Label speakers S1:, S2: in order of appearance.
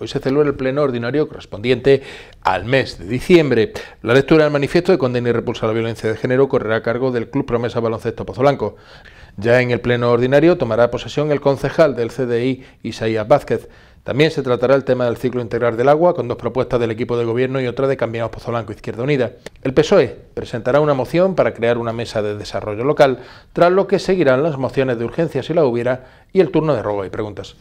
S1: Hoy se celebra el pleno ordinario correspondiente al mes de diciembre. La lectura del manifiesto de condena y repulsa a la violencia de género correrá a cargo del Club Promesa Baloncesto Pozolanco. Ya en el pleno ordinario tomará posesión el concejal del CDI, Isaías Vázquez. También se tratará el tema del ciclo integral del agua, con dos propuestas del equipo de gobierno y otra de Cambiamos Pozolanco Izquierda Unida. El PSOE presentará una moción para crear una mesa de desarrollo local, tras lo que seguirán las mociones de urgencia si la hubiera y el turno de robo y preguntas.